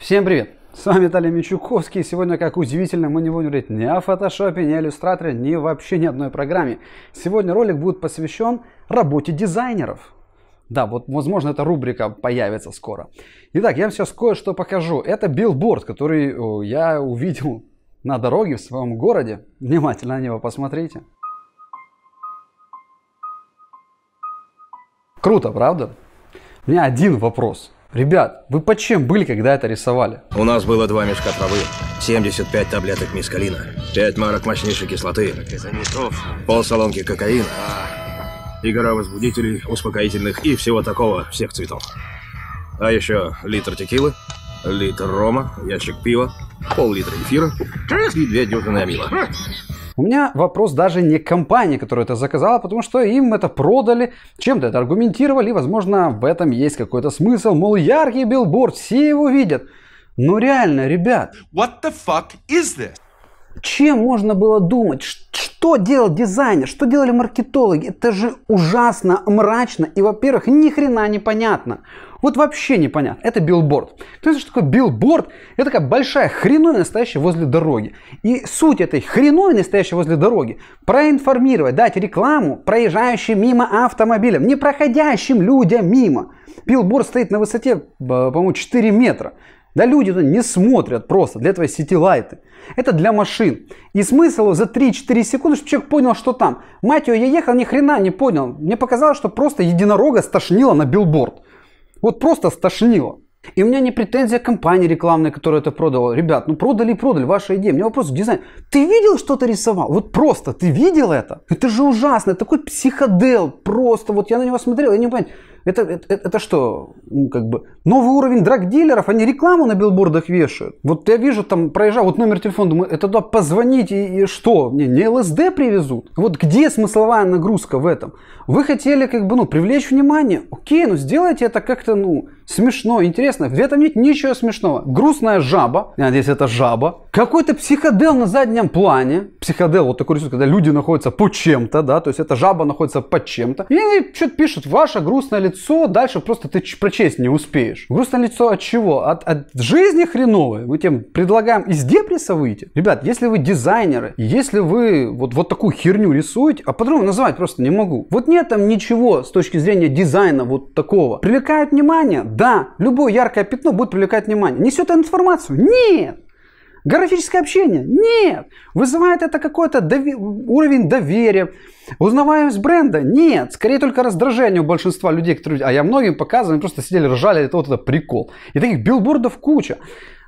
Всем привет! С вами Виталий Мичуковский. Сегодня, как удивительно, мы не будем говорить ни о фотошопе, ни о иллюстраторе, ни вообще ни одной программе. Сегодня ролик будет посвящен работе дизайнеров. Да, вот, возможно, эта рубрика появится скоро. Итак, я вам сейчас кое-что покажу. Это билборд, который я увидел на дороге в своем городе. Внимательно на него посмотрите. Круто, правда? У меня один вопрос. Ребят, вы под чем были, когда это рисовали? У нас было два мешка травы, 75 таблеток мискалина, 5 марок мощнейшей кислоты, пол солонки кокаина и гора возбудителей, успокоительных и всего такого всех цветов. А еще литр текилы, литр рома, ящик пива, пол-литра эфира и две дюжины амила. У меня вопрос даже не к компании, которая это заказала, потому что им это продали, чем-то это аргументировали, возможно, в этом есть какой-то смысл. Мол, яркий билборд, все его видят. Но ну, реально, ребят. What the fuck is this? Чем можно было думать? Что делал дизайнер? Что делали маркетологи? Это же ужасно мрачно и, во-первых, ни хрена непонятно. Вот вообще непонятно. Это билборд. То есть что такое билборд? Это такая большая хреновина, стоящая возле дороги. И суть этой хреновины, стоящей возле дороги, проинформировать, дать рекламу проезжающим мимо автомобилям, не проходящим людям мимо. Билборд стоит на высоте, по-моему, 4 метра. Да люди не смотрят просто, для этого сети лайты Это для машин. И смысл за 3-4 секунды, чтобы человек понял, что там. Мать ее, я ехал, ни хрена не понял. Мне показалось, что просто единорога стошнило на билборд. Вот просто стошнило. И у меня не претензия к компании рекламной, которая это продала. Ребят, ну продали и продали, ваша идея. У меня вопрос к дизайну. Ты видел, что ты рисовал? Вот просто, ты видел это? Это же ужасно, это такой психодел. Просто, вот я на него смотрел, я не понимаю это, это, это что, ну, как бы, новый уровень драгдилеров, они рекламу на билбордах вешают. Вот я вижу, там проезжал, вот номер телефона, думаю, это туда позвонить и, и что? Мне не ЛСД привезут? Вот где смысловая нагрузка в этом? Вы хотели, как бы, ну, привлечь внимание? Окей, ну, сделайте это как-то, ну, смешно, интересно. В этом нет ничего смешного. Грустная жаба, я надеюсь, это жаба. Какой-то психодел на заднем плане. Психодел, вот такой рисунок, когда люди находятся по чем-то, да, то есть эта жаба находится под чем-то. И они что-то пишут, ваше грустное лицо, дальше просто ты прочесть не успеешь. Грустное лицо от чего? От, от жизни хреновой. Мы тем предлагаем из депресса выйти. Ребят, если вы дизайнеры, если вы вот, вот такую херню рисуете, а подробно называть просто не могу. Вот нет там ничего с точки зрения дизайна вот такого. Привлекает внимание? Да, любое яркое пятно будет привлекать внимание. Несет информацию? Нет. Графическое общение? Нет. Вызывает это какой-то дови- уровень доверия. Узнаваемость бренда? Нет. Скорее только раздражение у большинства людей, которые... А я многим показывал, они просто сидели, ржали, это вот это прикол. И таких билбордов куча.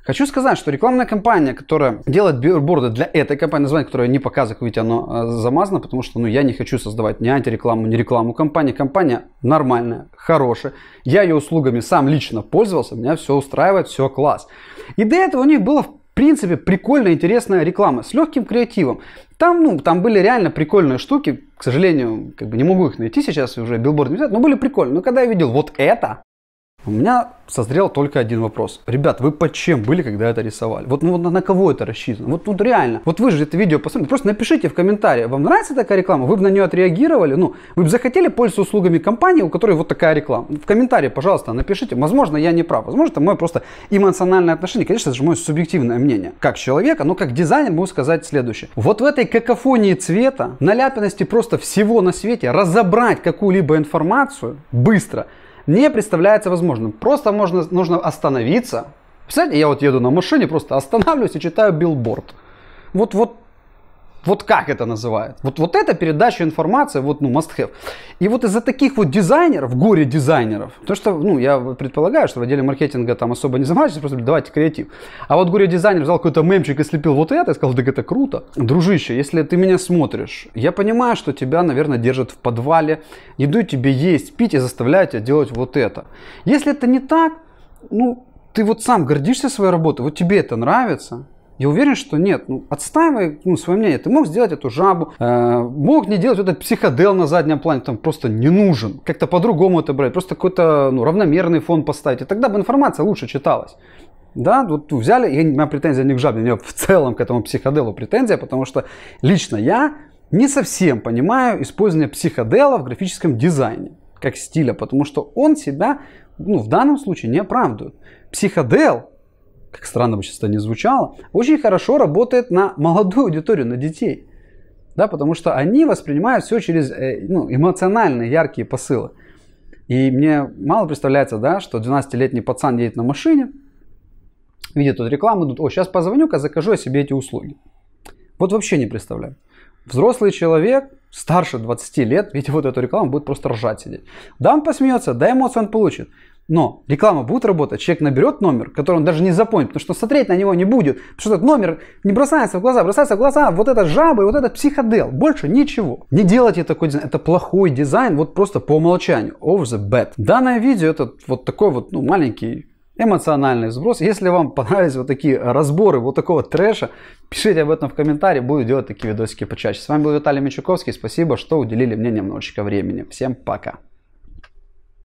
Хочу сказать, что рекламная кампания, которая делает билборды для этой компании, название, которое не показывает, видите, оно э, замазано, потому что ну, я не хочу создавать ни антирекламу, ни рекламу компании. Компания нормальная, хорошая. Я ее услугами сам лично пользовался, меня все устраивает, все класс. И до этого у них было, в принципе, прикольная, интересная реклама с легким креативом. Там, ну, там были реально прикольные штуки. К сожалению, как бы не могу их найти сейчас, уже билборды. не взять, но были прикольные. Но когда я видел вот это, у меня созрел только один вопрос. Ребят, вы под чем были, когда это рисовали? Вот, ну, вот на, кого это рассчитано? Вот тут вот реально. Вот вы же это видео посмотрите. Просто напишите в комментарии, вам нравится такая реклама? Вы бы на нее отреагировали? Ну, вы бы захотели пользоваться услугами компании, у которой вот такая реклама? В комментарии, пожалуйста, напишите. Возможно, я не прав. Возможно, это мое просто эмоциональное отношение. Конечно, это же мое субъективное мнение. Как человека, но как дизайнер могу сказать следующее. Вот в этой какофонии цвета, наляпенности просто всего на свете, разобрать какую-либо информацию быстро – не представляется возможным. Просто можно, нужно остановиться. Представляете, я вот еду на машине, просто останавливаюсь и читаю билборд. Вот, вот вот как это называют? Вот, вот это передача информации, вот, ну, must have. И вот из-за таких вот дизайнеров, горе дизайнеров, потому что, ну, я предполагаю, что в отделе маркетинга там особо не заморачиваются, просто давайте креатив. А вот горе дизайнер взял какой-то мемчик и слепил вот это, и сказал, да это круто. Дружище, если ты меня смотришь, я понимаю, что тебя, наверное, держат в подвале, не дают тебе есть, пить и заставляют тебя делать вот это. Если это не так, ну, ты вот сам гордишься своей работой, вот тебе это нравится, я уверен, что нет. Ну, отстаивай ну, свое мнение. Ты мог сделать эту жабу, э, мог не делать этот психодел на заднем плане, там просто не нужен. Как-то по-другому это брать, просто какой-то ну, равномерный фон поставить. И тогда бы информация лучше читалась. Да, вот взяли, я, моя претензия не к жабе, у меня в целом к этому психоделу претензия, потому что лично я не совсем понимаю использование психодела в графическом дизайне как стиля, потому что он себя ну, в данном случае не оправдывает. Психодел как странно бы сейчас это не звучало, очень хорошо работает на молодую аудиторию, на детей. Да, потому что они воспринимают все через э, ну, эмоциональные яркие посылы. И мне мало представляется, да, что 12-летний пацан едет на машине, видит тут рекламу, думает, о, сейчас позвоню-ка, закажу я себе эти услуги. Вот вообще не представляю. Взрослый человек, старше 20 лет, видит вот эту рекламу, будет просто ржать сидеть. Да, он посмеется, да, эмоции он получит. Но реклама будет работать, человек наберет номер, который он даже не запомнит, потому что смотреть на него не будет, потому что этот номер не бросается в глаза, бросается в глаза вот эта жаба и вот этот психодел, больше ничего. Не делайте такой дизайн, это плохой дизайн, вот просто по умолчанию, over the bed. Данное видео это вот такой вот ну, маленький эмоциональный сброс. Если вам понравились вот такие разборы вот такого трэша, пишите об этом в комментарии, буду делать такие видосики почаще. С вами был Виталий Мичуковский, спасибо, что уделили мне немножечко времени. Всем пока!